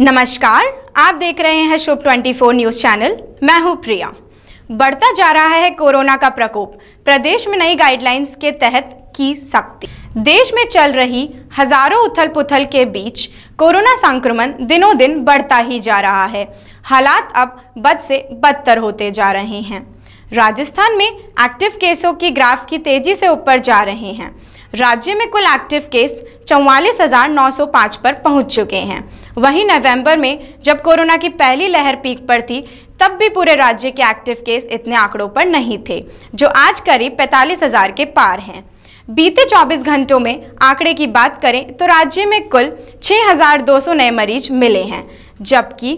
नमस्कार आप देख रहे हैं शुभ 24 न्यूज चैनल मैं हूं प्रिया बढ़ता जा रहा है कोरोना का प्रकोप प्रदेश में नई गाइडलाइंस के तहत की सख्ती देश में चल रही हजारों उथल पुथल के बीच कोरोना संक्रमण दिनों दिन बढ़ता ही जा रहा है हालात अब बद से बदतर होते जा रहे हैं राजस्थान में एक्टिव केसों की ग्राफ की तेजी से ऊपर जा रहे हैं राज्य में कुल एक्टिव केस चौवालीस पर पहुंच चुके हैं वहीं नवंबर में जब कोरोना की पहली लहर पीक पर थी तब भी पूरे राज्य के एक्टिव केस इतने आंकड़ों पर नहीं थे जो आज करीब पैंतालीस हजार के पार हैं बीते 24 घंटों में आंकड़े की बात करें तो राज्य में कुल 6,200 नए मरीज मिले हैं जबकि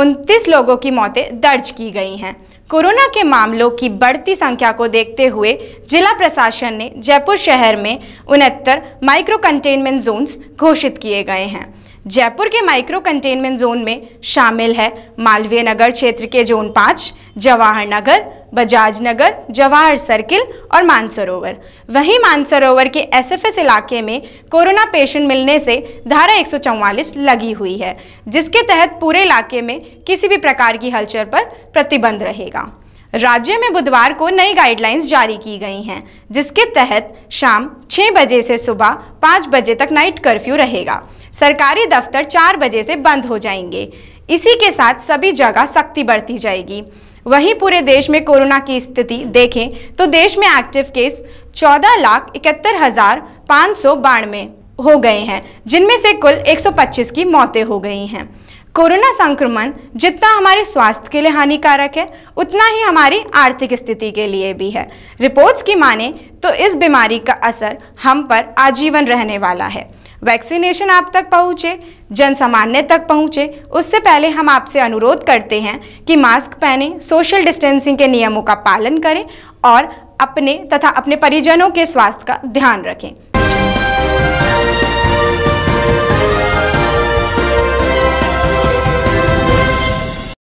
उनतीस लोगों की मौतें दर्ज की गई हैं कोरोना के मामलों की बढ़ती संख्या को देखते हुए जिला प्रशासन ने जयपुर शहर में उनहत्तर माइक्रो कंटेनमेंट जोन्स घोषित किए गए हैं जयपुर के माइक्रो कंटेनमेंट जोन में शामिल है मालवीय नगर क्षेत्र के जोन पाँच जवाहर नगर बजाज नगर जवाहर सर्किल और मानसरोवर वहीं मानसरोवर के एसएफएस इलाके में कोरोना पेशेंट मिलने से धारा 144 लगी हुई है जिसके तहत पूरे इलाके में किसी भी प्रकार की हलचल पर प्रतिबंध रहेगा राज्य में बुधवार को नई गाइडलाइंस जारी की गई हैं जिसके तहत शाम 6 बजे से सुबह 5 बजे तक नाइट कर्फ्यू रहेगा सरकारी दफ्तर 4 बजे से बंद हो जाएंगे इसी के साथ सभी जगह सख्ती बरती जाएगी वहीं पूरे देश में कोरोना की स्थिति देखें तो देश में एक्टिव केस चौदह लाख इकहत्तर हजार पाँच सौ बानवे हो गए हैं जिनमें से कुल 125 की मौतें हो गई हैं कोरोना संक्रमण जितना हमारे स्वास्थ्य के लिए हानिकारक है उतना ही हमारी आर्थिक स्थिति के लिए भी है रिपोर्ट्स की माने तो इस बीमारी का असर हम पर आजीवन रहने वाला है वैक्सीनेशन आप तक पहुँचे जन सामान्य तक पहुँचे उससे पहले हम आपसे अनुरोध करते हैं कि मास्क पहने सोशल डिस्टेंसिंग के नियमों का पालन करें और अपने तथा अपने परिजनों के स्वास्थ्य का ध्यान रखें